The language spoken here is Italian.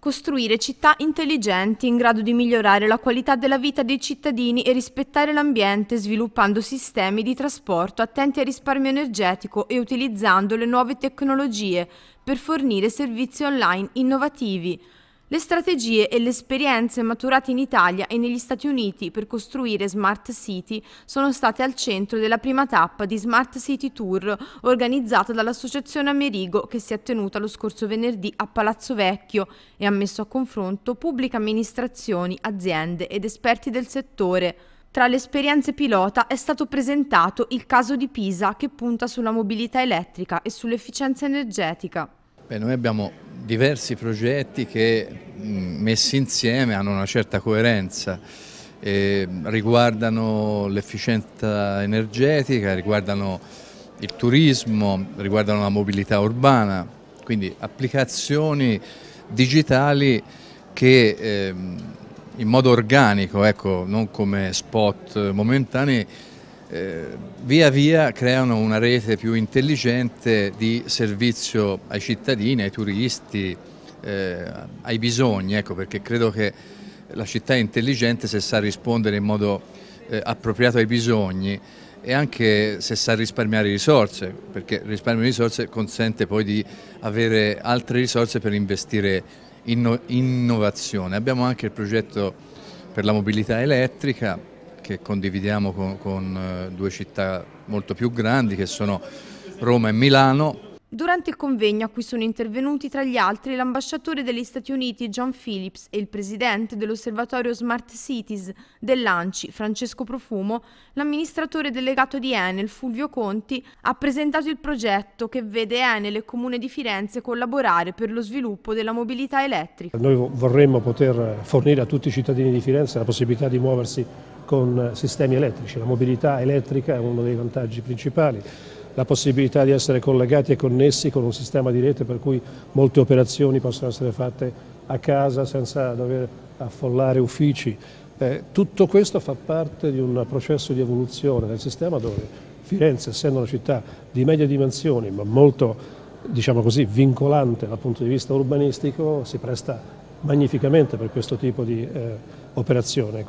Costruire città intelligenti in grado di migliorare la qualità della vita dei cittadini e rispettare l'ambiente sviluppando sistemi di trasporto attenti al risparmio energetico e utilizzando le nuove tecnologie per fornire servizi online innovativi le strategie e le esperienze maturate in Italia e negli Stati Uniti per costruire smart city sono state al centro della prima tappa di Smart City Tour organizzata dall'Associazione Amerigo che si è tenuta lo scorso venerdì a Palazzo Vecchio e ha messo a confronto pubbliche amministrazioni, aziende ed esperti del settore. Tra le esperienze pilota è stato presentato il caso di Pisa che punta sulla mobilità elettrica e sull'efficienza energetica. Beh, noi abbiamo diversi progetti che Mm, messi insieme hanno una certa coerenza, riguardano l'efficienza energetica, riguardano il turismo, riguardano la mobilità urbana, quindi applicazioni digitali che ehm, in modo organico, ecco, non come spot momentanei, eh, via via creano una rete più intelligente di servizio ai cittadini, ai turisti, eh, ai bisogni, ecco, perché credo che la città è intelligente se sa rispondere in modo eh, appropriato ai bisogni e anche se sa risparmiare risorse, perché il risparmio di risorse consente poi di avere altre risorse per investire in innovazione. Abbiamo anche il progetto per la mobilità elettrica che condividiamo con, con eh, due città molto più grandi che sono Roma e Milano Durante il convegno a cui sono intervenuti tra gli altri l'ambasciatore degli Stati Uniti John Phillips e il presidente dell'osservatorio Smart Cities dell'ANCI Francesco Profumo, l'amministratore delegato di Enel Fulvio Conti ha presentato il progetto che vede Enel e Comune di Firenze collaborare per lo sviluppo della mobilità elettrica. Noi vorremmo poter fornire a tutti i cittadini di Firenze la possibilità di muoversi con sistemi elettrici, la mobilità elettrica è uno dei vantaggi principali la possibilità di essere collegati e connessi con un sistema di rete per cui molte operazioni possono essere fatte a casa senza dover affollare uffici. Eh, tutto questo fa parte di un processo di evoluzione del sistema dove Firenze, essendo una città di medie dimensioni ma molto diciamo così, vincolante dal punto di vista urbanistico, si presta magnificamente per questo tipo di eh, operazione.